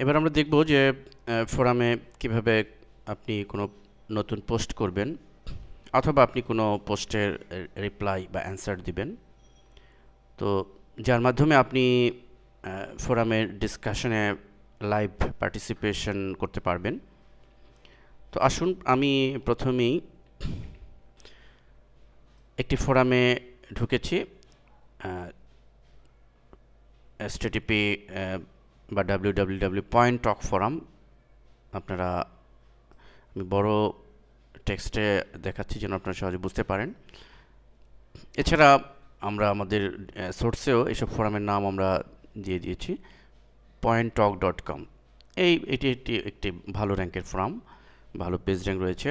এবার আমরা দেখব যে ফোরামে কিভাবে আপনি কোনো নতুন পোস্ট করবেন অথবা আপনি কোনো পোস্টের রিপ্লাই বা অ্যান্সার দিবেন তো যার মাধ্যমে আপনি ফোরামের ডিসকাশনে লাইভ পার্টিসিপেশন করতে পারবেন তো আসুন আমি প্রথমেই একটি ফোরামে ঢুকেছি এসটিটিপি বা W W W point talk forum আপনারা আমি বড়ো টেক্সটে দেখাচ্ছি যেন আপনারা সহজে বুঝতে পারেন এছাড়া আমরা আমাদের সোর্সেও এসব ফোরামের নাম আমরা দিয়ে দিয়েছি পয়েন্ট টক ডট কম এই এটি একটি একটি ভালো র্যাঙ্কের ফোরাম ভালো পেজ র্যাঙ্ক রয়েছে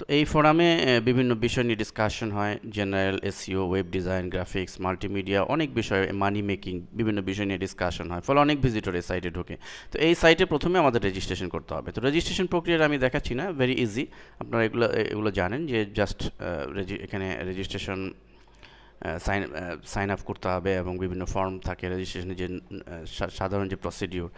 তো এই ফোরামে বিভিন্ন বিষয় নিয়ে ডিসকাশন হয় general SEO web design graphics multimedia অনেক বিষয় মানি মেকিং বিভিন্ন বিষয় নিয়ে ডিসকাশন হয় ফলে অনেক ভিজিটর এই সাইটে ঢোকে তো এই সাইটে প্রথমে আমাদের রেজিস্ট্রেশন করতে হবে তো রেজিস্ট্রেশন প্রক্রিয়াটা আমি দেখাচ্ছি না ভেরি ইজি আপনারা এগুলো এগুলো জানেন যে জাস্ট এখানে রেজিস্ট্রেশন সাইন সাইন আপ করতে হবে এবং বিভিন্ন ফর্ম থাকে রেজিস্ট্রেশনের যে সাধারণ যে প্রসিডিউর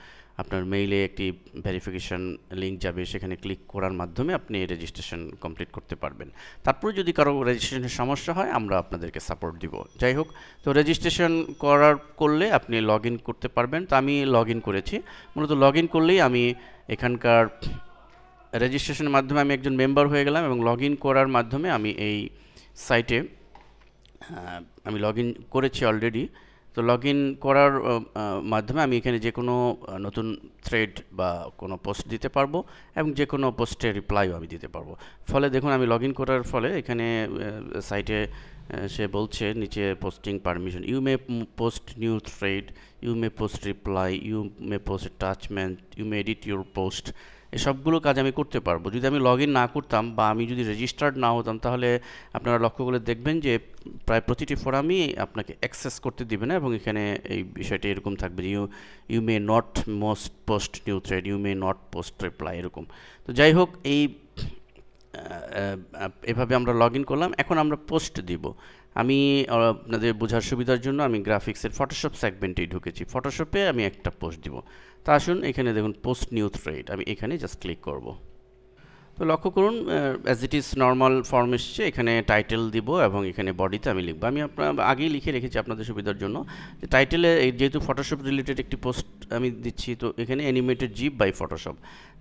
আপনার মেইলে একটি ভেরিফিকেশন লিঙ্ক যাবে সেখানে ক্লিক করার মাধ্যমে আপনি রেজিস্ট্রেশন কমপ্লিট করতে পারবেন তারপরে যদি কারো রেজিস্ট্রেশনের সমস্যা হয় আমরা আপনাদেরকে সাপোর্ট দিব যাই হোক তো রেজিস্ট্রেশন করার করলে আপনি লগ করতে পারবেন তো আমি লগ করেছি মূলত লগ করলেই আমি এখানকার রেজিস্ট্রেশনের মাধ্যমে আমি একজন মেম্বার হয়ে গেলাম এবং লগ করার মাধ্যমে আমি এই সাইটে হ্যাঁ, আমি লগ করেছি অলরেডি তো লগ করার মাধ্যমে আমি এখানে যে কোনো নতুন থ্রেড বা কোনো পোস্ট দিতে পারবো এবং যে কোনো পোস্টে রিপ্লাইও আমি দিতে পারবো ফলে দেখুন আমি লগ করার ফলে এখানে সাইটে সে বলছে নিচে posting permission you may post new thread you may post reply you may post attachment you may edit your post এসবগুলো কাজ আমি করতে পারবো যদি আমি লগ না করতাম বা আমি যদি রেজিস্টার্ড না হতাম তাহলে আপনারা লক্ষ্য করে দেখবেন যে প্রায় প্রতিটি ফোরামই আপনাকে অ্যাক্সেস করতে দিবে না এবং এখানে এই বিষয়টি এরকম থাকবে যে you you may not most post new thread you may not post reply এরকম তো যাই হোক এই এভাবে আমরা লগ করলাম এখন আমরা পোস্ট দিব আমি আপনাদের বোঝার সুবিধার জন্য আমি গ্রাফিক্সের ফটোশপ সেগমেন্টেই ঢুকেছি ফটোশপে আমি একটা পোস্ট দিব তা আসুন এখানে দেখুন পোস্ট নিউ থ্রেড আমি এখানে জাস্ট ক্লিক করব তো লক্ষ্য করুন as it is normal form এসছে এখানে টাইটেল দিব এবং এখানে বডিতে আমি লিখবো আমি আপনার আগেই লিখে রেখেছি আপনাদের সুবিধার জন্য যে টাইটেলে যেহেতু ফটোশপ রিলেটেড একটি পোস্ট আমি দিচ্ছি তো এখানে animated GIF by Photoshop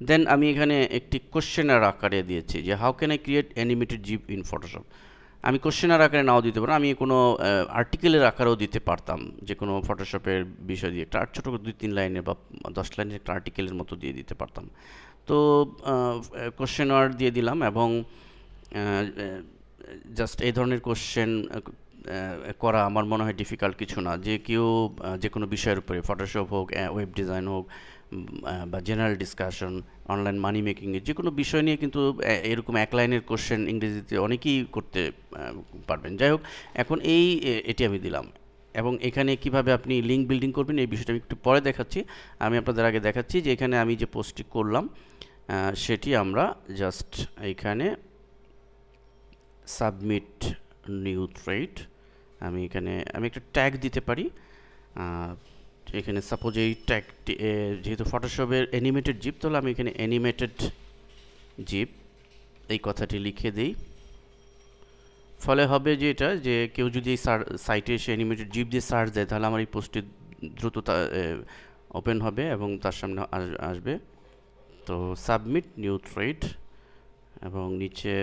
then আমি এখানে একটি কোশ্চেনার আকারে দিয়েছি যে how can I create animated GIF in Photoshop আমি কোশ্চেনার আকারে নাও দিতে পারো আমি কোনো আর্টিকেলের আকারেও দিতে পারতাম যে কোনো ফটোশপের বিষয় দিয়ে একটা ছোটো দুই তিন লাইনের বা দশ লাইনের একটা আর্টিকেলের মতো দিয়ে দিতে পারতাম তো কোশ্চেনার দিয়ে দিলাম এবং জাস্ট এই ধরনের কোশ্চেন করা আমার মনে হয় ডিফিকাল্ট কিছু না যে কেউ যে কোনো বিষয়ের উপরে ফটোশপ হোক ওয়েব ডিজাইন হোক বা জেনারেল ডিসকাশন অনলাইন মানি মেকিংয়ে যে কোনো বিষয় নিয়ে কিন্তু এরকম এক লাইনের কোশ্চেন ইংরেজিতে অনেকেই করতে পারবেন যাই হোক এখন এই এটি আমি দিলাম এবং এখানে কিভাবে আপনি লিঙ্ক বিল্ডিং করবেন এই বিষয়টা আমি একটু পরে দেখাচ্ছি আমি আপনাদের আগে দেখাচ্ছি যে এখানে আমি যে পোস্টটি করলাম সেটি আমরা জাস্ট এখানে সাবমিট নিউ ট্রেড আমি এখানে আমি একটা ট্যাগ দিতে পারি এখানে সাপোজ এই ট্র্যাকটি যেহেতু ফটোশপের অ্যানিমেটেড জিপ তাহলে আমি এখানে অ্যানিমেটেড জিপ এই কথাটি লিখে দিই ফলে হবে যে এটা যে কেউ যদি সাইটে এসে অ্যানিমেটেড জিপ দিয়ে সার্চ দেয় তাহলে আমার এই পোস্টটি দ্রুত ওপেন হবে এবং তার সামনে আসবে তো সাবমিট নিউ ট্রেড এবং নিচে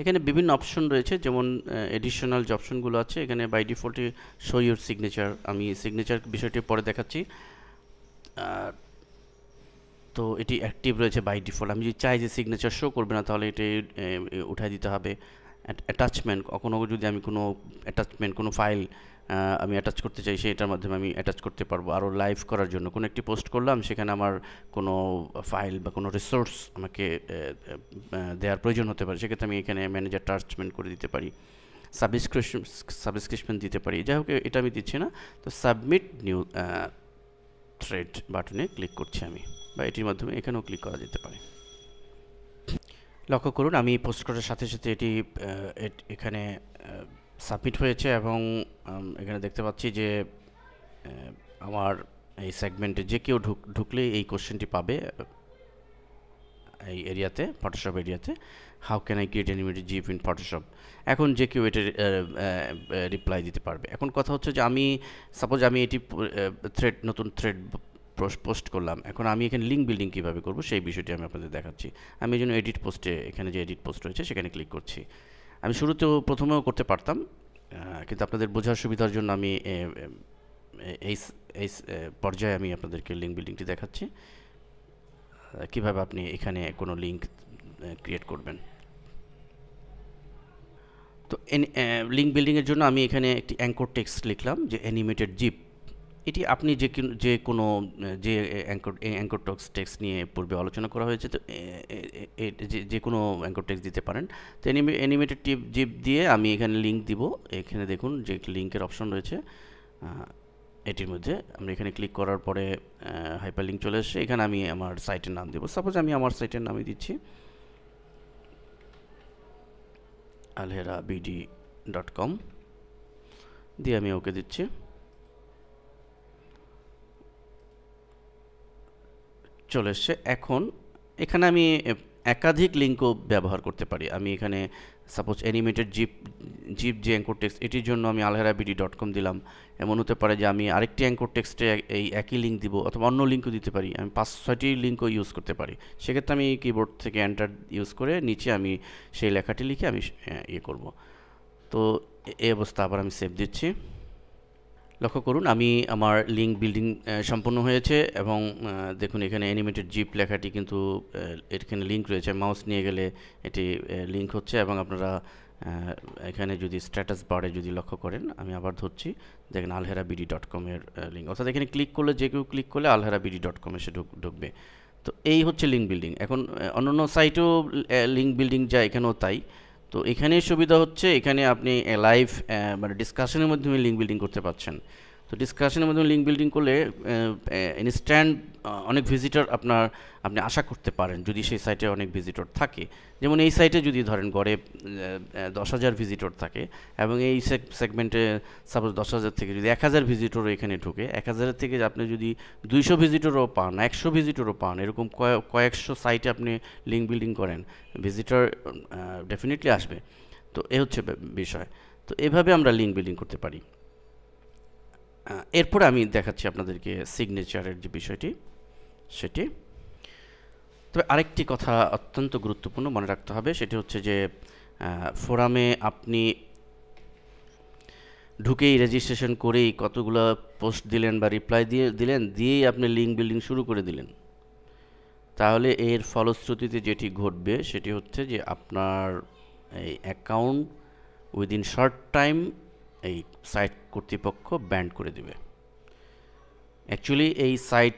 এখানে বিভিন্ন অপশন রয়েছে যেমন এডিশনাল যে অপশনগুলো আছে এখানে বাই ডিফল্টে শো ইউর সিগনেচার আমি সিগনেচার বিষয়টি পরে দেখাচ্ছি তো এটি অ্যাক্টিভ রয়েছে বাই ডিফল্ট আমি যদি চাই যে সিগনেচার শো করবে না তাহলে এটি উঠাই দিতে হবে অ্যাটাচমেন্ট কখনও যদি আমি কোনো অ্যাটাচমেন্ট কোনো ফাইল আমি অ্যাটাচ করতে চাই সেটার মাধ্যমে আমি অ্যাটাচ করতে পারবো আরও লাইভ করার জন্য কোনো একটি পোস্ট করলাম সেখানে আমার কোনো ফাইল বা কোনো রিসোর্স আমাকে দেওয়ার প্রয়োজন হতে পারে সেক্ষেত্রে আমি এখানে ম্যানেজার টার্চমেন্ট করে দিতে পারি সাবস্ক্রিপশন সাবস্ক্রিপশন দিতে পারি যাই হোক এটা আমি দিচ্ছি না তো সাবমিট নিউ থ্রেড বাটনে ক্লিক করছি আমি বা এটির মাধ্যমে এখানেও ক্লিক করা যেতে পারে লক্ষ্য করুন আমি পোস্ট করার সাথে সাথে এটি এখানে সাবমিট হয়েছে এবং এখানে দেখতে পাচ্ছি যে আমার এই সেগমেন্টে যে কেউ ঢুক ঢুকলে এই কোশ্চেনটি পাবে এই এরিয়াতে ফটোশপ এরিয়াতে how can I create animated GIF in Photoshop এখন যে কেউ এটা রিপ্লাই দিতে পারবে এখন কথা হচ্ছে যে আমি সাপোজ আমি এটি থ্রেড নতুন থ্রেড পোস্ট করলাম এখন আমি এখানে লিঙ্ক বিল্ডিং কীভাবে করবো সেই বিষয়টি আমি আপনাদের দেখাচ্ছি আমি এই জন্য এডিট পোস্টে এখানে যে এডিট পোস্ট রয়েছে সেখানে ক্লিক করছি আমি শুরুতেও প্রথমেও করতে পারতাম কিন্তু আপনাদের বোঝার সুবিধার জন্য আমি এই এই পর্যায়ে আমি আপনাদেরকে লিঙ্ক বিল্ডিংটি দেখাচ্ছি কিভাবে আপনি এখানে কোনো লিঙ্ক ক্রিয়েট করবেন তো লিঙ্ক বিল্ডিংয়ের জন্য আমি এখানে একটি অ্যাঙ্কর টেক্সট লিখলাম যে অ্যানিমেটেড জিপ এটি আপনি যে যে কোনো যে অ্যাঙ্কর অ্যাঙ্কর টক্স টেক্স নিয়ে পূর্বে আলোচনা করা হয়েছে তো যে কোনো অ্যাঙ্কর টেক্স দিতে পারেন তো এনিমি অ্যানিমেটেড টিপ জিপ দিয়ে আমি এখানে লিঙ্ক দিব এখানে দেখুন যে লিঙ্কের অপশন রয়েছে এটির মধ্যে আমরা এখানে ক্লিক করার পরে হাইপার লিঙ্ক চলে এসছে এখানে আমি আমার সাইটের নাম দেবো সাপোজ আমি আমার সাইটের নামই দিচ্ছি আলহেরা বিডি ডট কম দিয়ে আমি ওকে দিচ্ছি চলে এসছে এখন এখানে আমি একাধিক লিঙ্কও ব্যবহার করতে পারি আমি এখানে সাপোজ অ্যানিমেটেড জিপ জিপ যে অ্যাঙ্কোর টেক্সট এটির জন্য আমি আলহেরাবিডি ডট কম দিলাম এমন হতে পারে যে আমি আরেকটি অ্যাঙ্কোর টেক্সটে এই একই লিঙ্ক দিব অথবা অন্য লিঙ্কও দিতে পারি আমি পাঁচ ছয়টি লিঙ্কও ইউজ করতে পারি সেক্ষেত্রে আমি কিবোর্ড থেকে অ্যান্টার ইউজ করে নিচে আমি সেই লেখাটি লিখে আমি ইয়ে করব তো এই অবস্থা আবার আমি সেভ দিচ্ছি লক্ষ্য করুন আমি আমার লিঙ্ক বিল্ডিং সম্পূর্ণ হয়েছে এবং দেখুন এখানে অ্যানিমেটেড জিপ লেখাটি কিন্তু এখানে লিঙ্ক রয়েছে মাউস নিয়ে গেলে এটি লিঙ্ক হচ্ছে এবং আপনারা এখানে যদি স্ট্যাটাস বারে যদি লক্ষ্য করেন আমি আবার ধরছি দেখেন আলহেরা বিডি ডট কমের লিঙ্ক অর্থাৎ এখানে ক্লিক করলে যে কেউ ক্লিক করলে আলহেরা বিডি ডট কমে সে ঢুকবে তো এই হচ্ছে লিঙ্ক বিল্ডিং এখন অন্য অন্য সাইটেও লিঙ্ক বিল্ডিং যা এখানেও তাই তো এখানে সুবিধা হচ্ছে এখানে আপনি লাইভ মানে ডিসকাশনের মাধ্যমে লিঙ্ক বিল্ডিং করতে পারছেন তো ডিসকাশনের মাধ্যমে লিঙ্ক বিল্ডিং করলে ইনস্ট্যান্ট অনেক ভিজিটর আপনার আপনি আশা করতে পারেন যদি সেই সাইটে অনেক ভিজিটর থাকে যেমন এই সাইটে যদি ধরেন গড়ে দশ হাজার ভিজিটর থাকে এবং এই সেগমেন্টে সাপোজ দশ হাজার থেকে যদি এক হাজার ভিজিটরও এখানে ঢুকে এক হাজারের থেকে আপনি যদি দুইশো ভিজিটরও পান একশো ভিজিটরও পান এরকম কয়েকশো সাইটে আপনি লিঙ্ক বিল্ডিং করেন ভিজিটর ডেফিনেটলি আসবে তো এ হচ্ছে বিষয় তো এভাবে আমরা লিঙ্ক বিল্ডিং করতে পারি এরপরে আমি দেখাচ্ছি আপনাদেরকে সিগনেচারের যে বিষয়টি সেটি তবে আরেকটি কথা অত্যন্ত গুরুত্বপূর্ণ মনে রাখতে হবে সেটি হচ্ছে যে ফোরামে আপনি ঢুকেই রেজিস্ট্রেশন করেই কতগুলো পোস্ট দিলেন বা রিপ্লাই দিয়ে দিলেন দিয়েই আপনি লিঙ্ক বিল্ডিং শুরু করে দিলেন তাহলে এর ফলশ্রুতিতে যেটি ঘটবে সেটি হচ্ছে যে আপনার এই অ্যাকাউন্ট উইদিন শর্ট টাইম এই সাইট কর্তৃপক্ষ ব্যান্ড করে দেবে অ্যাকচুয়ালি এই সাইট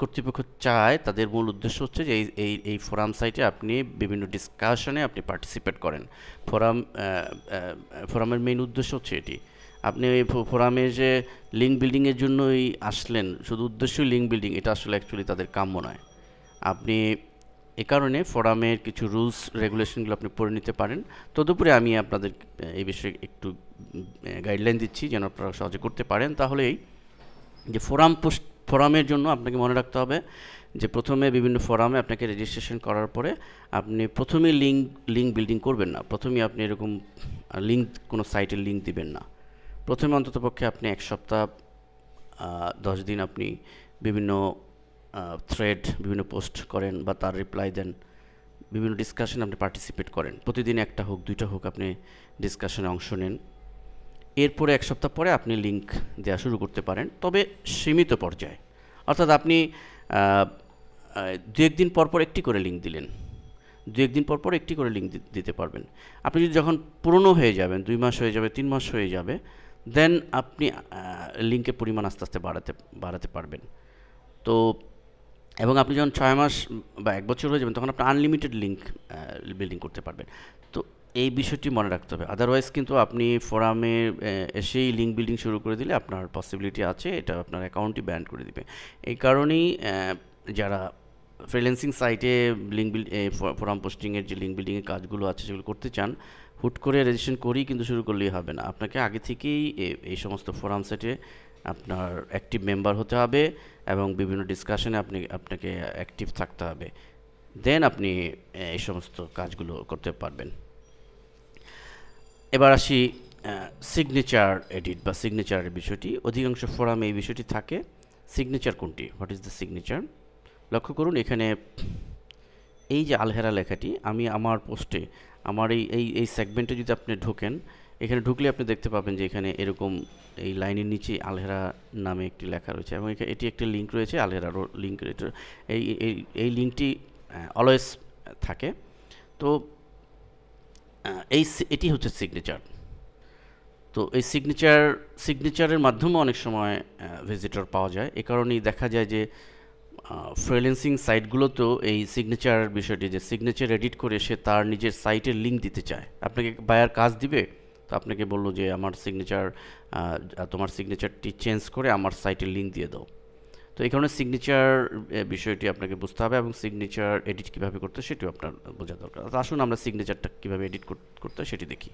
কর্তৃপক্ষ চায় তাদের মূল উদ্দেশ্য হচ্ছে যে এই এই ফোরাম সাইটে আপনি বিভিন্ন ডিসকাশনে আপনি পার্টিসিপেট করেন ফোরাম ফোরামের মেইন উদ্দেশ্য হচ্ছে এটি আপনি এই ফোরামে যে লিঙ্ক বিল্ডিংয়ের জন্যই আসলেন শুধু উদ্দেশ্যই লিঙ্ক বিল্ডিং এটা আসলে অ্যাকচুয়ালি তাদের কাম্য নয় আপনি এ কারণে ফোরামের কিছু রুলস রেগুলেশনগুলো আপনি পড়ে নিতে পারেন তদুপরি আমি আপনাদের এই বিষয়ে একটু গাইডলাইন দিচ্ছি যেন আপনারা সহজে করতে পারেন তাহলে এই যে ফোরাম পোস্ট ফোরামের জন্য আপনাকে মনে রাখতে হবে যে প্রথমে বিভিন্ন ফোরামে আপনাকে রেজিস্ট্রেশন করার পরে আপনি প্রথমেই লিঙ্ক লিঙ্ক বিল্ডিং করবেন না প্রথমেই আপনি এরকম লিঙ্ক কোনো সাইটের লিঙ্ক দিবেন না প্রথমে অন্ততপক্ষে আপনি এক সপ্তাহ দশ দিন আপনি বিভিন্ন থ্রেড বিভিন্ন পোস্ট করেন বা তার রিপ্লাই দেন বিভিন্ন ডিসকাশনে আপনি পার্টিসিপেট করেন প্রতিদিন একটা হোক দুইটা হোক আপনি ডিসকাশনে অংশ নেন এরপরে এক সপ্তাহ পরে আপনি লিঙ্ক দেওয়া শুরু করতে পারেন তবে সীমিত পর্যায়ে অর্থাৎ আপনি দু একদিন পরপর একটি করে লিঙ্ক দিলেন দু একদিন পরপর একটি করে লিঙ্ক দিতে পারবেন আপনি যদি যখন পুরনো হয়ে যাবেন দুই মাস হয়ে যাবে তিন মাস হয়ে যাবে দেন আপনি লিঙ্কের পরিমাণ আস্তে আস্তে বাড়াতে বাড়াতে পারবেন তো এবং আপনি যখন ছয় মাস বা এক বছর হয়ে যাবেন তখন আপনি আনলিমিটেড লিঙ্ক বিল্ডিং করতে পারবেন তো এই বিষয়টি মনে রাখতে হবে আদারওয়াইজ কিন্তু আপনি ফোরামে এসেই লিঙ্ক বিল্ডিং শুরু করে দিলে আপনার পসিবিলিটি আছে এটা আপনার অ্যাকাউন্টটি ব্যান করে দিবে এই কারণেই যারা ফ্রিল্যান্সিং সাইটে লিঙ্ক বিল্ড ফোরাম পোস্টিংয়ের যে লিঙ্ক বিল্ডিংয়ের কাজগুলো আছে সেগুলো করতে চান হুট করে রেজিস্ট্রেশন করেই কিন্তু শুরু করলেই হবে না আপনাকে আগে থেকেই এই সমস্ত ফোরাম সাইটে আপনার অ্যাক্টিভ মেম্বার হতে হবে এবং বিভিন্ন ডিসকাশনে আপনি আপনাকে অ্যাক্টিভ থাকতে হবে দেন আপনি এই সমস্ত কাজগুলো করতে পারবেন এবার আসি সিগনেচার এডিট বা সিগনেচারের বিষয়টি অধিকাংশ ফোরামে এই বিষয়টি থাকে সিগনেচার কোনটি হোয়াট ইজ দ্য সিগনেচার লক্ষ্য করুন এখানে এই যে আলহেরা লেখাটি আমি আমার পোস্টে আমার এই এই সেগমেন্টে যদি আপনি ঢোকেন এখানে ঢুকলে আপনি দেখতে পাবেন যে এখানে এরকম এই লাইনের নিচে আলহেরা নামে একটি লেখা রয়েছে এবং এটি একটি লিঙ্ক রয়েছে আলহেরা লিঙ্ক এই এই লিঙ্কটি অলওয়েজ থাকে তো এই এটি হচ্ছে সিগনেচার তো এই সিগনেচার সিগনেচারের মাধ্যমে অনেক সময় ভিজিটর পাওয়া যায় এ কারণেই দেখা যায় যে ফ্রিল্যান্সিং সাইটগুলোতেও এই সিগনেচার বিষয়টি যে সিগনেচার এডিট করে সে তার নিজের সাইটের লিঙ্ক দিতে চায় আপনাকে বায়ার কাজ দিবে তো আপনাকে বললো যে আমার সিগনেচার তোমার সিগনেচারটি চেঞ্জ করে আমার সাইটে লিঙ্ক দিয়ে দাও তো এই কারণে সিগনেচার বিষয়টি আপনাকে বুঝতে হবে এবং সিগনেচার এডিট কীভাবে করতে সেটিও আপনার বোঝা দরকার আসুন আমরা সিগনেচারটা কীভাবে এডিট করতে সেটি দেখি